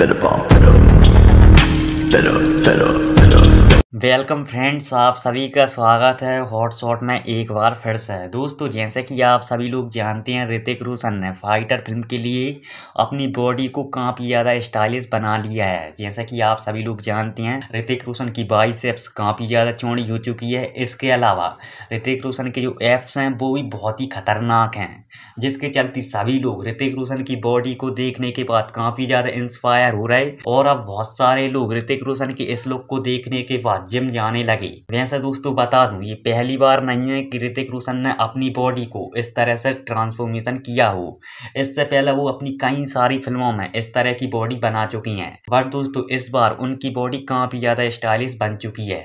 fed up, fed up, fed up, fed up, fed up. Welcome friends आप सभी का स्वागत है हॉट शॉट में एक बार फिर से दोस्तों जैसे कि आप सभी लोग जानते हैं ऋतिक रोशन ने फाइटर फिल्म के लिए अपनी बॉडी को काफ़ी ज़्यादा स्टाइलिश बना लिया है जैसे कि आप सभी लोग जानते हैं ऋतिक रोशन की बाइसेप्स काफ़ी ज़्यादा चौड़ी हो चुकी है इसके अलावा ऋतिक रोशन के जो एप्स हैं वो भी बहुत ही खतरनाक हैं जिसके चलते सभी लोग ऋतिक रोशन की बॉडी को देखने के बाद काफ़ी ज़्यादा इंस्पायर हो रहे और अब बहुत सारे लोग ऋतिक रोशन के इस लुक को देखने के बाद जिम जाने लगे वैसे दोस्तों बता दूं ये पहली बार नहीं है कि ऋतिक रोशन ने अपनी बॉडी को इस तरह से ट्रांसफॉर्मेशन किया हो इससे पहले वो अपनी कई सारी फिल्मों में इस तरह की बॉडी बना चुकी हैं बट दोस्तों इस बार उनकी बॉडी काफ़ी ज़्यादा स्टाइलिश बन चुकी है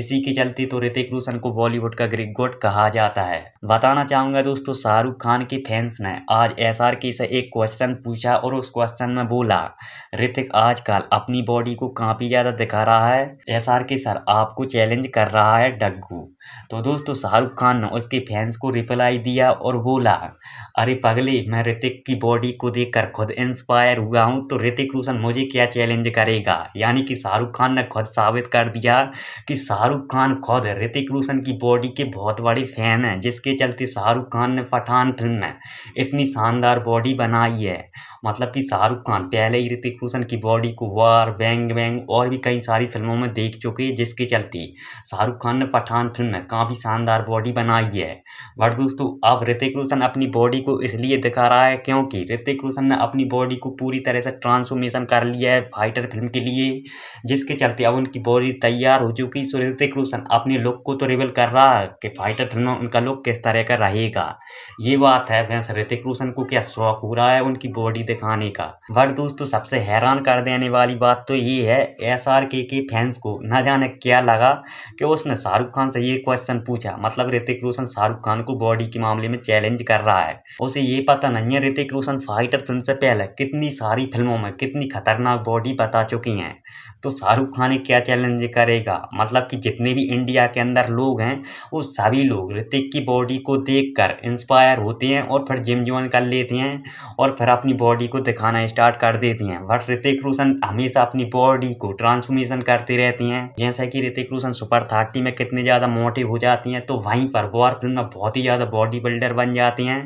इसी के चलते तो ऋतिक रोशन को बॉलीवुड का ग्रिक गोड कहा जाता है बताना चाहूंगा दोस्तों शाहरुख खान के फैंस ने आज एस आर के से एक क्वेश्चन पूछा और उस क्वेश्चन में बोला ऋतिक आजकल अपनी बॉडी को काफी ज्यादा दिखा रहा है एस आर के सर आपको चैलेंज कर रहा है डग्गू तो दोस्तों शाहरुख खान ने उसके फैंस को रिप्लाई दिया और बोला अरे पगले मैं ऋतिक की बॉडी को देखकर खुद इंस्पायर हुआ हूँ तो ऋतिक रोशन मुझे क्या चैलेंज करेगा यानी कि शाहरुख खान ने खुद साबित कर दिया कि शाहरुख खान खुद ऋतिक रोशन की बॉडी के बहुत बड़े फैन हैं जिसके चलते शाहरुख खान ने पठान फिल्म में इतनी शानदार बॉडी बनाई है मतलब कि शाहरुख खान पहले ही ऋतिक रोशन की बॉडी को वार बैंग बैंग और भी कई सारी फिल्मों में देख चुके हैं जिसके चलते शाहरुख खान ने पठान फिल्म ने काफ़ी शानदार बॉडी बनाई है बट दोस्तों अब ऋतिक रोशन अपनी बॉडी को इसलिए दिखा रहा है क्योंकि ऋतिक रोशन ने अपनी बॉडी को पूरी तरह से ट्रांसफॉर्मेशन कर लिया है फाइटर फिल्म के लिए जिसके चलते अब उनकी बॉडी तैयार हो चुकी सो ऋतिक रोशन अपने लुक को तो रिवील कर रहा है कि फाइटर फिल्म में उनका लुक किस तरह का रहेगा ये बात है वैसे ऋतिक रोशन को क्या शौक हो रहा है उनकी बॉडी दिखाने का बट दोस्तों सबसे हैरान कर देने वाली बात तो ये है एस के फैंस को ना जाने क्या लगा कि उसने शाहरुख खान से ये क्वेश्चन पूछा मतलब ऋतिक रोशन शाहरुख खान को बॉडी के मामले में चैलेंज कर रहा है उसे ये पता नहीं है ऋतिक रोशन फाइटर फिल्म से पहले कितनी सारी फिल्मों में कितनी खतरनाक बॉडी बता चुकी हैं तो शाहरुख खान क्या चैलेंज करेगा मतलब कि जितने भी इंडिया के अंदर लोग हैं वो सभी लोग ऋतिक की बॉडी को देख इंस्पायर होते हैं और फिर जिम ज्वाइन कर लेते हैं और फिर अपनी बॉडी को दिखाना स्टार्ट कर देते हैं बट ऋतिक रोशन हमेशा अपनी बॉडी को ट्रांसफॉर्मेशन करते रहते हैं जैसा कि ऋतिक रोशन सुपर थर्टी में कितने ज़्यादा मोड मोटिव हो जाती हैं तो वहीं पर वॉरफ्रेम में बहुत ही ज़्यादा बॉडी बिल्डर बन जाती हैं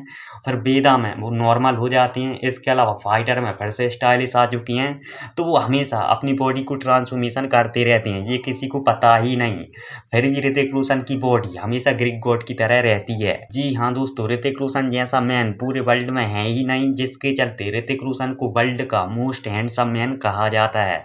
फिर बेदा में वो नॉर्मल हो जाती हैं इसके अलावा फाइटर में फिर से स्टाइलिश आ चुकी हैं तो वो हमेशा अपनी बॉडी को ट्रांसफॉर्मेशन करती रहती हैं ये किसी को पता ही नहीं फिर भी ऋतिक रोशन की बॉडी हमेशा ग्रीक गॉड की तरह रहती है जी हाँ दोस्तों ऋतिक रोशन जैसा मैन पूरे वर्ल्ड में है ही नहीं जिसके चलते ऋतिक रोशन को वर्ल्ड का मोस्ट हैंडसम मैन कहा जाता है